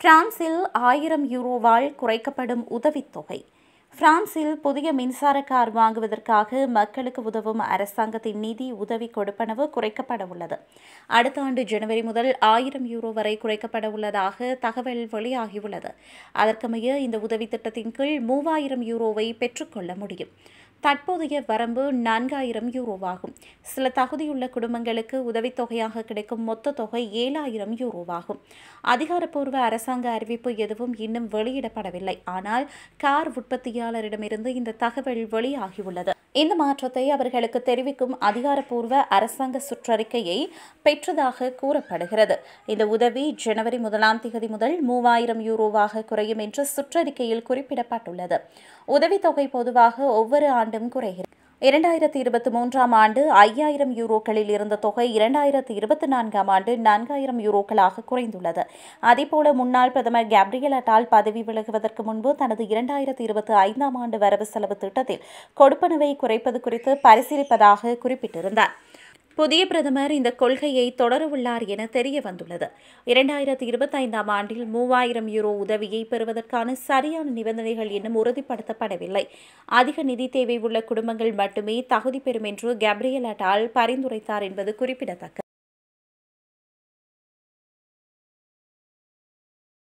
பிரான்சில் ஆயிரம் யூரோவால் குறைக்கப்படும் உதவித்தொகை பிரான்சில் புதிய மின்சார கார் வாங்குவதற்காக மக்களுக்கு உதவும் அரசாங்கத்தின் நிதி உதவி கொடுப்பனவு குறைக்கப்பட உள்ளது அடுத்த ஆண்டு ஜனவரி முதல் ஆயிரம் யூரோ வரை குறைக்கப்பட உள்ளதாக தகவல் வெளியாகியுள்ளது அதற்கமைய இந்த உதவி திட்டத்தின் கீழ் மூவாயிரம் யூரோவை பெற்றுக்கொள்ள முடியும் தற்போதைய வரம்பு நான்காயிரம் யூரோவாகும் சில தகுதியுள்ள குடும்பங்களுக்கு உதவித்தொகையாக கிடைக்கும் மொத்த தொகை ஏழாயிரம் யூரோவாகும் அதிகாரப்பூர்வ அரசாங்க அறிவிப்பு எதுவும் இன்னும் வெளியிடப்படவில்லை ஆனால் கார் உற்பத்தியாளரிடமிருந்து இந்த தகவல் வெளியாகியுள்ளது இந்த மாற்றத்தை அவர்களுக்கு தெரிவிக்கும் அதிகாரப்பூர்வ அரசாங்க சுற்றறிக்கையை பெற்றதாக கூறப்படுகிறது இந்த உதவி ஜனவரி முதலாம் தேதி முதல் மூவாயிரம் யூரோவாக குறையும் என்று சுற்றறிக்கையில் குறிப்பிடப்பட்டுள்ளது உதவித்தொகை பொதுவாக ஒவ்வொரு ஆண்டும் குறைகிறது இரண்டாயிரத்தி இருபத்தி மூன்றாம் ஆண்டு ஐயாயிரம் யூரோக்களில் இருந்த தொகை இரண்டாயிரத்தி இருபத்தி நான்காம் ஆண்டு நான்காயிரம் யூரோக்களாக குறைந்துள்ளது அதேபோல முன்னாள் பிரதமர் கேப்ரியல் அட்டால் பதவி விலகுவதற்கு முன்பு தனது இரண்டாயிரத்தி இருபத்தி ஐந்தாம் ஆண்டு வரவு செலவு திட்டத்தில் கொடுப்பனவை குறைப்பது குறித்து பரிசீலிப்பதாக குறிப்பிட்டிருந்தார் புதிய பிரதமர் இந்த கொள்கையை தொடரவுள்ளார் என தெரிய வந்துள்ளது இரண்டாயிரத்தி இருபத்தைந்தாம் ஆண்டில் மூவாயிரம் யூரோ உதவியை பெறுவதற்கான சரியான நிபந்தனைகள் இன்னும் உறுதிப்படுத்தப்படவில்லை அதிக நிதி தேவை உள்ள குடும்பங்கள் மட்டுமே தகுதி பெறும் என்று கேப்ரியல் அட்டால் பரிந்துரைத்தார் என்பது குறிப்பிடத்தக்கது